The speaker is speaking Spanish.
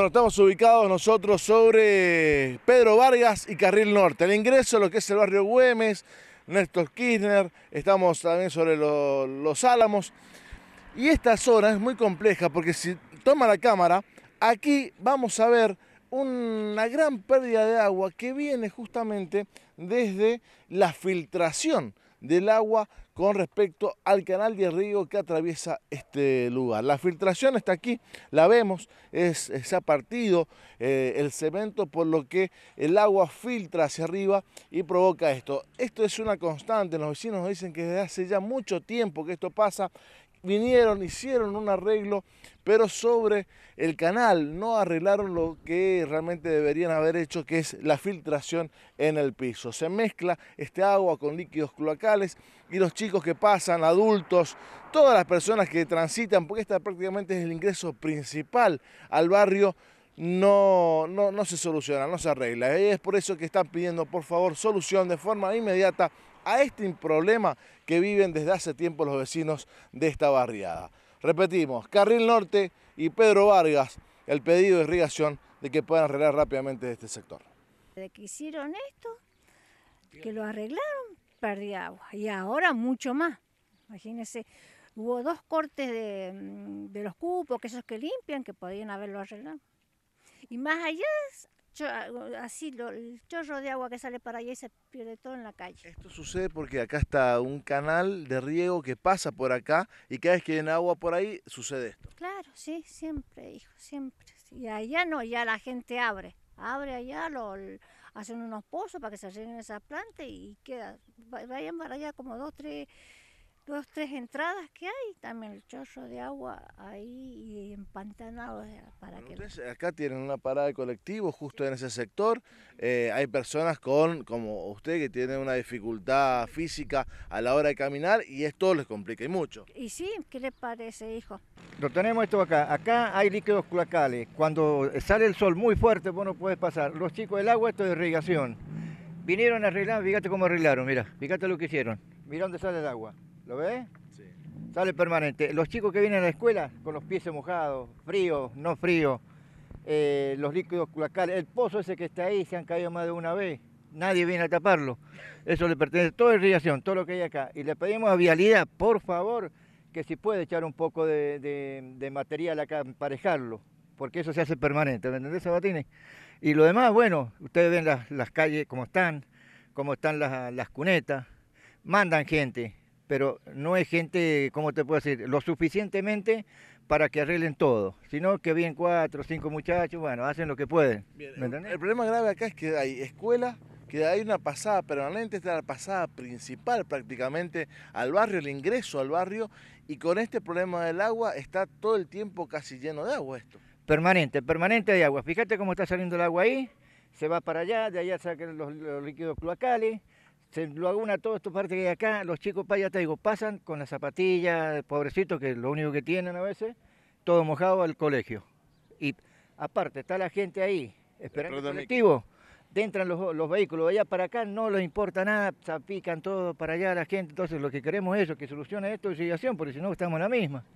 Bueno, estamos ubicados nosotros sobre Pedro Vargas y Carril Norte. El ingreso lo que es el barrio Güemes, Néstor Kirchner, estamos también sobre Los Álamos. Y esta zona es muy compleja porque si toma la cámara, aquí vamos a ver una gran pérdida de agua que viene justamente desde la filtración del agua con respecto al canal de riego que atraviesa este lugar. La filtración está aquí, la vemos, es, se ha partido eh, el cemento por lo que el agua filtra hacia arriba y provoca esto. Esto es una constante, los vecinos dicen que desde hace ya mucho tiempo que esto pasa vinieron, hicieron un arreglo, pero sobre el canal no arreglaron lo que realmente deberían haber hecho, que es la filtración en el piso. Se mezcla este agua con líquidos cloacales y los chicos que pasan, adultos, todas las personas que transitan, porque esta prácticamente es el ingreso principal al barrio, no, no, se soluciona, no se arregla. Y es por eso que están pidiendo, por favor, solución de forma inmediata a este problema que viven desde hace tiempo los vecinos de esta barriada. Repetimos, Carril Norte y Pedro Vargas, el pedido de irrigación de que puedan arreglar rápidamente este sector. De que hicieron esto, que lo arreglaron, perdí agua. Y ahora mucho más. Imagínense, hubo dos cortes de mm, los cupos, que esos que limpian, que podían haberlo arreglado. Y más allá, así el chorro de agua que sale para allá y se pierde todo en la calle. Esto sucede porque acá está un canal de riego que pasa por acá y cada vez que viene agua por ahí sucede esto. Claro, sí, siempre, hijo, siempre. Y allá no, ya la gente abre, abre allá, lo, hacen unos pozos para que se rellenen esas plantas y queda, vayan para allá como dos, tres dos, tres entradas que hay, también el chorro de agua ahí y empantanado para que... acá tienen una parada de colectivo justo en ese sector, eh, hay personas con, como usted, que tienen una dificultad física a la hora de caminar y esto les complica y mucho. Y sí, ¿qué le parece, hijo? Lo tenemos esto acá, acá hay líquidos cloacales, cuando sale el sol muy fuerte vos no puedes pasar, los chicos del agua esto es irrigación, vinieron a arreglar, fíjate cómo arreglaron, mira, fíjate lo que hicieron, mira dónde sale el agua. ¿Lo ves? Sí. Sale permanente. Los chicos que vienen a la escuela con los pies mojados, frío, no frío, eh, los líquidos culacales, el pozo ese que está ahí se han caído más de una vez. Nadie viene a taparlo. Eso le pertenece a toda irrigación, todo lo que hay acá. Y le pedimos a Vialidad, por favor, que si puede echar un poco de, material acá, emparejarlo, porque eso se hace permanente, ¿me entendés, Sabatini? Y lo demás, bueno, ustedes ven las, calles como están, como están las, las cunetas, mandan gente, pero no hay gente, ¿cómo te puedo decir? Lo suficientemente para que arreglen todo, sino que vienen cuatro, cinco muchachos, bueno, hacen lo que pueden. el, problema grave acá es que hay escuelas que hay una pasada permanente, es la pasada principal prácticamente al barrio, el ingreso al barrio, y con este problema del agua está todo el tiempo casi lleno de agua esto. Permanente, permanente de agua. Fíjate cómo está saliendo el agua ahí, se va para allá, de allá sacan los líquidos cloacales, se lo una todo esto parte que acá los chicos para allá te digo, pasan con las zapatillas, pobrecito, que es lo único que tienen a veces, todo mojado al colegio. Y aparte, está la gente ahí, esperando el colectivo. entran los, los, vehículos allá para acá, no les importa nada, pican todo para allá la gente. Entonces, lo que queremos es eso, que solucione esto de situación, porque si no, estamos en la misma.